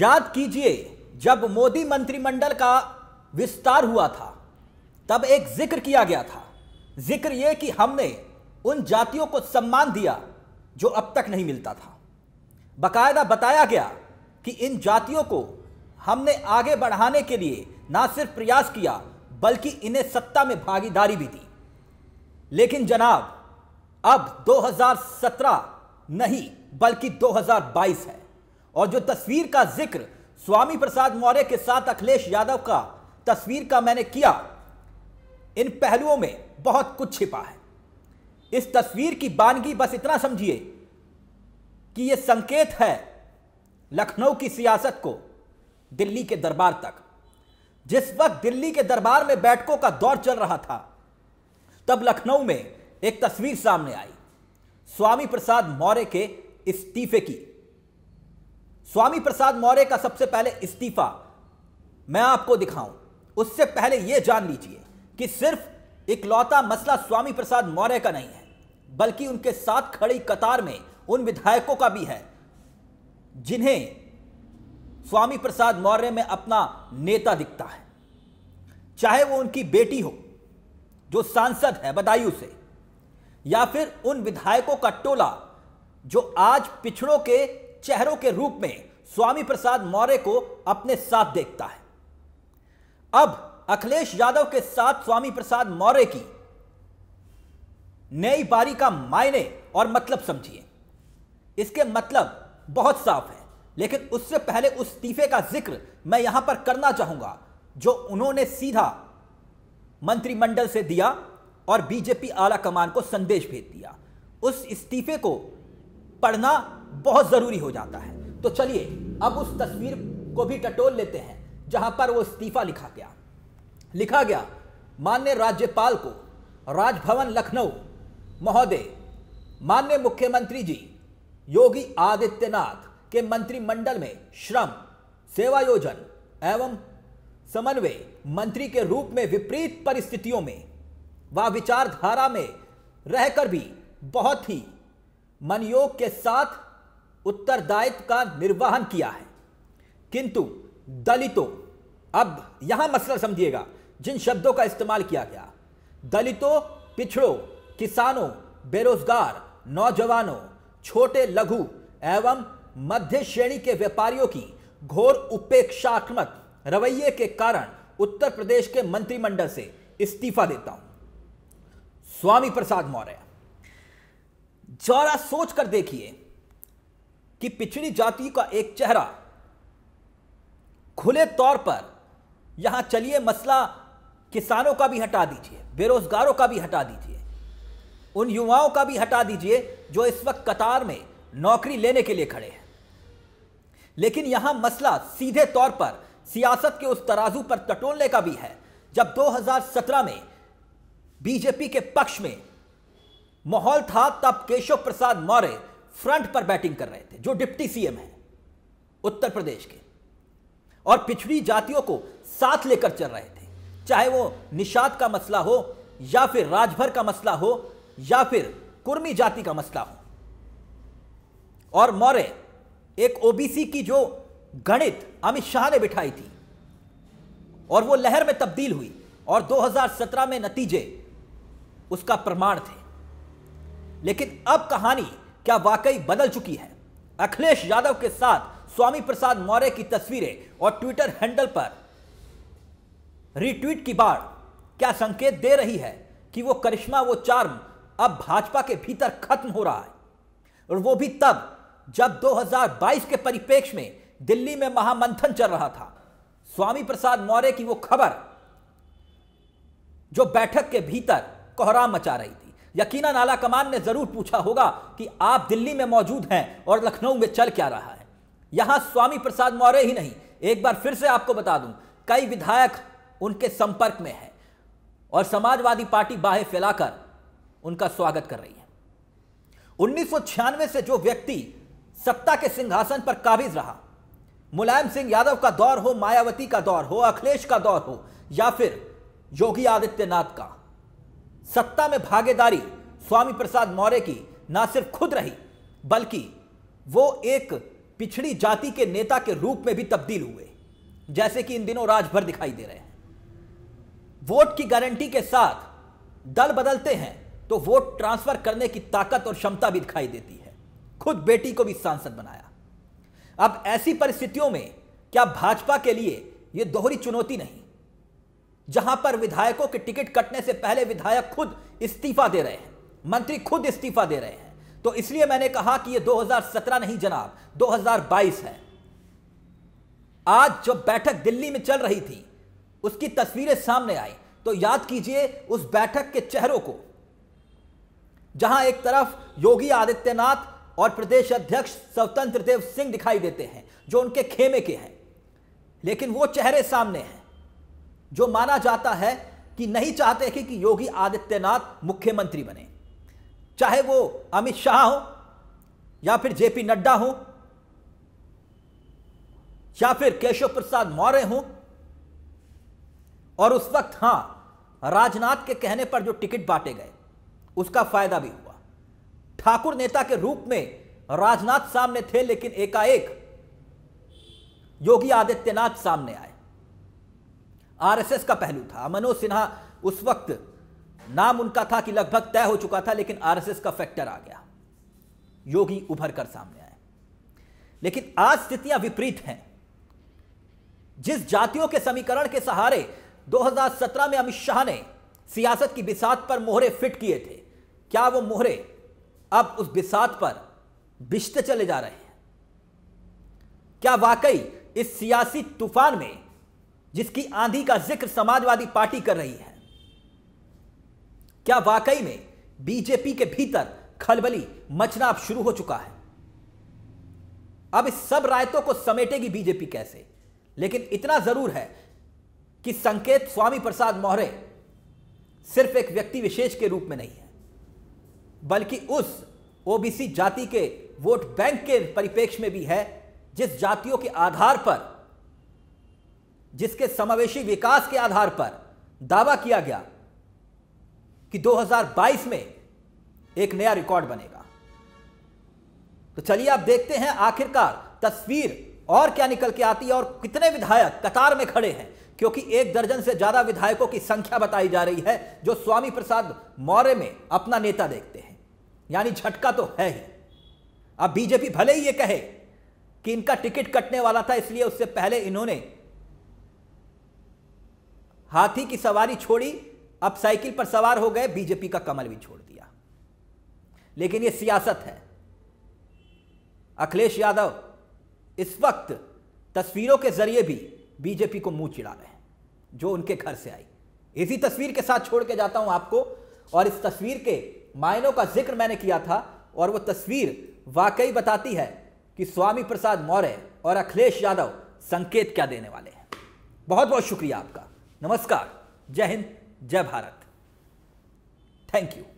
याद कीजिए जब मोदी मंत्रिमंडल का विस्तार हुआ था तब एक जिक्र किया गया था जिक्र यह कि हमने उन जातियों को सम्मान दिया जो अब तक नहीं मिलता था बकायदा बताया गया कि इन जातियों को हमने आगे बढ़ाने के लिए ना सिर्फ प्रयास किया बल्कि इन्हें सत्ता में भागीदारी भी दी लेकिन जनाब अब 2017 नहीं बल्कि 2022 है और जो तस्वीर का जिक्र स्वामी प्रसाद मौर्य के साथ अखिलेश यादव का तस्वीर का मैंने किया इन पहलुओं में बहुत कुछ छिपा है इस तस्वीर की बानगी बस इतना समझिए कि यह संकेत है लखनऊ की सियासत को दिल्ली के दरबार तक जिस वक्त दिल्ली के दरबार में बैठकों का दौर चल रहा था तब लखनऊ में एक तस्वीर सामने आई स्वामी प्रसाद मौर्य के इस्तीफे की स्वामी प्रसाद मौर्य का सबसे पहले इस्तीफा मैं आपको दिखाऊं उससे पहले यह जान लीजिए कि सिर्फ इकलौता मसला स्वामी प्रसाद मौर्य का नहीं है बल्कि उनके साथ खड़ी कतार में उन विधायकों का भी है जिन्हें स्वामी प्रसाद मौर्य में अपना नेता दिखता है चाहे वो उनकी बेटी हो जो सांसद है बदायूं से या फिर उन विधायकों का टोला जो आज पिछड़ों के चेहरों के रूप में स्वामी प्रसाद मौर्य को अपने साथ देखता है अब अखिलेश यादव के साथ स्वामी प्रसाद मौर्य की नई बारी का मायने और मतलब समझिए इसके मतलब बहुत साफ है लेकिन उससे पहले उस इस्तीफे का जिक्र मैं यहां पर करना चाहूंगा जो उन्होंने सीधा मंत्रिमंडल से दिया और बीजेपी आला कमान को संदेश भेज दिया उस इस्तीफे को पढ़ना बहुत ज़रूरी हो जाता है तो चलिए अब उस तस्वीर को भी टटोल लेते हैं जहां पर वो इस्तीफा लिखा गया लिखा गया मान्य राज्यपाल को राजभवन लखनऊ महोदय मान्य मुख्यमंत्री जी योगी आदित्यनाथ के मंत्रिमंडल में श्रम सेवा योजन एवं समन्वय मंत्री के रूप में विपरीत परिस्थितियों में व विचारधारा में रहकर भी बहुत ही मनयोग के साथ उत्तरदायित्व का निर्वहन किया है किंतु दलितों अब यहां मसला समझिएगा जिन शब्दों का इस्तेमाल किया गया दलितों पिछड़ों किसानों बेरोजगार नौजवानों छोटे लघु एवं मध्य श्रेणी के व्यापारियों की घोर उपेक्षात्मक रवैये के कारण उत्तर प्रदेश के मंत्रिमंडल से इस्तीफा देता हूं स्वामी प्रसाद मौर्य जरा सोच कर देखिए कि पिछड़ी जाति का एक चेहरा खुले तौर पर यहां चलिए मसला किसानों का भी हटा दीजिए बेरोजगारों का भी हटा दीजिए उन युवाओं का भी हटा दीजिए जो इस वक्त कतार में नौकरी लेने के लिए खड़े हैं लेकिन यहां मसला सीधे तौर पर सियासत के उस तराजू पर टटोलने का भी है जब 2017 में बीजेपी के पक्ष में माहौल था तब केशव प्रसाद मौर्य फ्रंट पर बैटिंग कर रहे थे जो डिप्टी सीएम है उत्तर प्रदेश के और पिछड़ी जातियों को साथ लेकर चल रहे थे चाहे वो निषाद का मसला हो या फिर राजभर का मसला हो या फिर कुर्मी जाति का मसला हो और मौर्य एक ओबीसी की जो गणित अमित शाह ने बिठाई थी और वो लहर में तब्दील हुई और 2017 में नतीजे उसका प्रमाण थे लेकिन अब कहानी क्या वाकई बदल चुकी है अखिलेश यादव के साथ स्वामी प्रसाद मौर्य की तस्वीरें और ट्विटर हैंडल पर रीट्वीट की बाढ़ क्या संकेत दे रही है कि वो करिश्मा वो चार्म अब भाजपा के भीतर खत्म हो रहा है और वो भी तब जब 2022 के परिपेक्ष में दिल्ली में महामंथन चल रहा था स्वामी प्रसाद मौर्य की वो खबर जो बैठक के भीतर कोहराम मचा रही थी यकीनन आला कमान ने जरूर पूछा होगा कि आप दिल्ली में मौजूद हैं और लखनऊ में चल क्या रहा है यहां स्वामी प्रसाद मौर्य ही नहीं एक बार फिर से आपको बता दूं कई विधायक उनके संपर्क में हैं और समाजवादी पार्टी बाहें फैलाकर उनका स्वागत कर रही है उन्नीस से जो व्यक्ति सत्ता के सिंहासन पर काबिज रहा मुलायम सिंह यादव का दौर हो मायावती का दौर हो अखिलेश का दौर हो या फिर योगी आदित्यनाथ का सत्ता में भागीदारी स्वामी प्रसाद मौर्य की ना सिर्फ खुद रही बल्कि वो एक पिछड़ी जाति के नेता के रूप में भी तब्दील हुए जैसे कि इन दिनों राजभर दिखाई दे रहे हैं वोट की गारंटी के साथ दल बदलते हैं तो वोट ट्रांसफर करने की ताकत और क्षमता भी दिखाई देती है खुद बेटी को भी सांसद बनाया अब ऐसी परिस्थितियों में क्या भाजपा के लिए यह दोहरी चुनौती नहीं जहां पर विधायकों के टिकट कटने से पहले विधायक खुद इस्तीफा दे रहे हैं मंत्री खुद इस्तीफा दे रहे हैं तो इसलिए मैंने कहा कि यह 2017 नहीं जनाब 2022 है आज जो बैठक दिल्ली में चल रही थी उसकी तस्वीरें सामने आई तो याद कीजिए उस बैठक के चेहरों को जहां एक तरफ योगी आदित्यनाथ और प्रदेश अध्यक्ष स्वतंत्र देव सिंह दिखाई देते हैं जो उनके खेमे के हैं लेकिन वो चेहरे सामने हैं जो माना जाता है कि नहीं चाहते कि, कि योगी आदित्यनाथ मुख्यमंत्री बने चाहे वो अमित शाह हो या फिर जेपी नड्डा हो या फिर केशव प्रसाद मौर्य हो और उस वक्त हां राजनाथ के कहने पर जो टिकट बांटे गए उसका फायदा भी हुआ ठाकुर नेता के रूप में राजनाथ सामने थे लेकिन एकाएक योगी आदित्यनाथ सामने आए आरएसएस का पहलू था मनोज सिन्हा उस वक्त नाम उनका था कि लगभग तय हो चुका था लेकिन आरएसएस का फैक्टर आ गया योगी उभर कर सामने आए लेकिन आज स्थितियां विपरीत हैं जिस जातियों के समीकरण के सहारे 2017 में अमित शाह ने सियासत की बिसात पर मोहरे फिट किए थे क्या वो मोहरे अब उस बिसात पर बिछते चले जा रहे हैं क्या वाकई इस सियासी तूफान में जिसकी आंधी का जिक्र समाजवादी पार्टी कर रही है क्या वाकई में बीजेपी के भीतर खलबली मचना अब शुरू हो चुका है अब इस सब रायतों को समेटेगी बीजेपी कैसे लेकिन इतना जरूर है कि संकेत स्वामी प्रसाद मौर्य सिर्फ एक व्यक्ति विशेष के रूप में नहीं है बल्कि उस ओबीसी जाति के वोट बैंक के परिपेक्ष में भी है जिस जातियों के आधार पर जिसके समावेशी विकास के आधार पर दावा किया गया कि 2022 में एक नया रिकॉर्ड बनेगा तो चलिए आप देखते हैं आखिरकार तस्वीर और क्या निकल के आती है और कितने विधायक कतार में खड़े हैं क्योंकि एक दर्जन से ज्यादा विधायकों की संख्या बताई जा रही है जो स्वामी प्रसाद मौर्य में अपना नेता देखते हैं यानी झटका तो है ही अब बीजेपी भले ही ये कहे कि इनका टिकट कटने वाला था इसलिए उससे पहले इन्होंने हाथी की सवारी छोड़ी अब साइकिल पर सवार हो गए बीजेपी का कमल भी छोड़ दिया लेकिन यह सियासत है अखिलेश यादव इस वक्त तस्वीरों के जरिए भी बीजेपी को मुंह चिड़ा रहे हैं जो उनके घर से आई इसी तस्वीर के साथ छोड़ के जाता हूं आपको और इस तस्वीर के मायनों का जिक्र मैंने किया था और वो तस्वीर वाकई बताती है कि स्वामी प्रसाद मौर्य और अखिलेश यादव संकेत क्या देने वाले हैं बहुत बहुत शुक्रिया आपका नमस्कार जय हिंद जय भारत थैंक यू